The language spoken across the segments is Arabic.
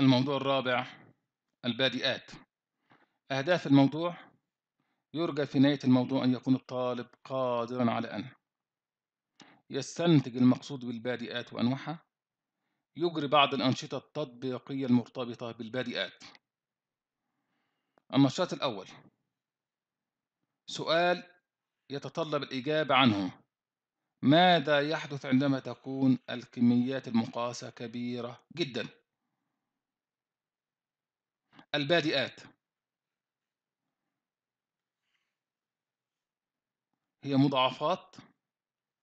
الموضوع الرابع البادئات أهداف الموضوع يرجى في نهاية الموضوع أن يكون الطالب قادرا على أن يستنتج المقصود بالبادئات وأنواعها يجري بعض الأنشطة التطبيقية المرتبطة بالبادئات النشاط الأول سؤال يتطلب الإجابة عنه ماذا يحدث عندما تكون الكميات المقاسة كبيرة جداً؟ البادئات هي مضاعفات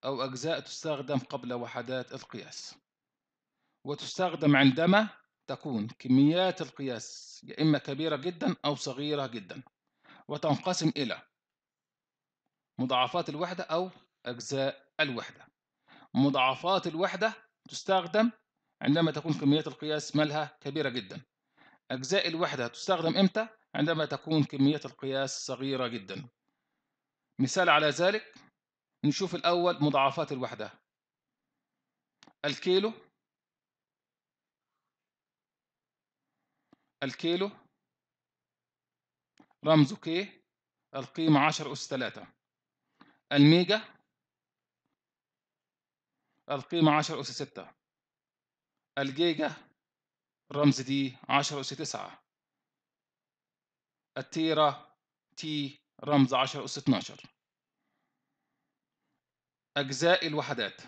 أو أجزاء تستخدم قبل وحدات القياس وتستخدم عندما تكون كميات القياس يا إما كبيرة جدا أو صغيرة جدا وتنقسم إلى مضاعفات الوحدة أو أجزاء الوحدة مضاعفات الوحدة تستخدم عندما تكون كميات القياس مالها كبيرة جدا أجزاء الوحدة تستخدم إمتى؟ عندما تكون كمية القياس صغيرة جدا مثال على ذلك نشوف الأول مضاعفات الوحدة الكيلو الكيلو رمزه كي القيمة 10 أس 3 الميجا القيمة 10 أس 6 الجيجا رمز دي 10 أس 9 التيرة تي رمز 10 أس 12 أجزاء الوحدات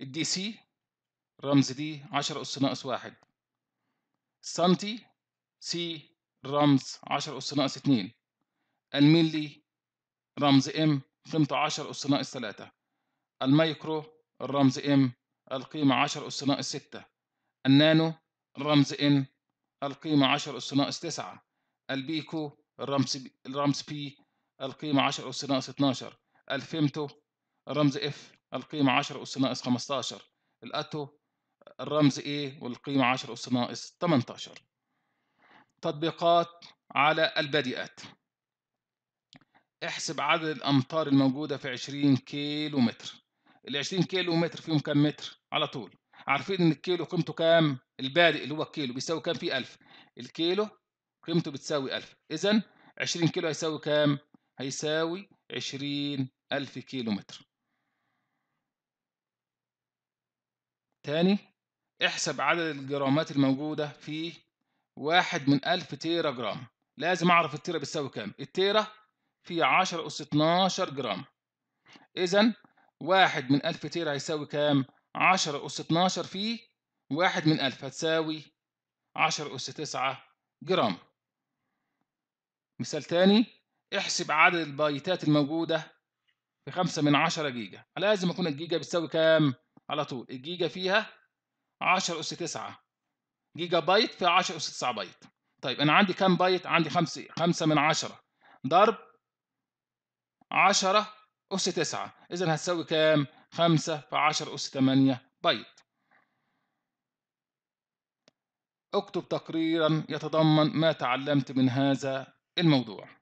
الدي سي رمز دي 10 أس ناقص 1 سنتي سي رمز 10 أس ناقص 2 الملي رمز ام قيمته عشرة أس ناقص 3 الميكرو الرمز ام القيمة 10 أس ناقص 6 النانو الرمز ان القيمة 10 أس ناقص 9 البيكو الرمز بي الرمز بي القيمة 10 أس ناقص 12 الفيمتو الرمز اف القيمة 10 أس ناقص 15 الأتو الرمز اي والقيمة 10 أس ناقص 18 تطبيقات على البديئات احسب عدد الأمتار الموجودة في 20 كيلو متر ال 20 كيلو متر فيهم كم متر على طول عارفين ان الكيلو قيمته كام البادئ اللي هو الكيلو بيساوي كام في 1000 الكيلو قيمته بتساوي 1000 اذا 20 كيلو هيساوي كام هيساوي 20000 كيلو متر تاني احسب عدد الجرامات الموجودة في واحد من ألف تيرا جرام لازم أعرف التيرا بتساوي كام التيرا في عشرة أس اتناشر جرام إذا واحد من ألف تيرا هيساوي كام 10 أس 12 في واحد من ألف هتساوي 10 أس 9 جرام مثال تاني احسب عدد البايتات الموجودة في 5 من 10 جيجا لازم أكون الجيجا بتساوي كام على طول الجيجا فيها 10 أس 9 جيجا بايت في 10 أس 9 بايت طيب أنا عندي كام بايت عندي 5 5 من 10 ضرب 10 أس 9 إذا هتساوي كام خمسة في عشر أس ثمانية بيض طيب. اكتب تقريرا يتضمن ما تعلمت من هذا الموضوع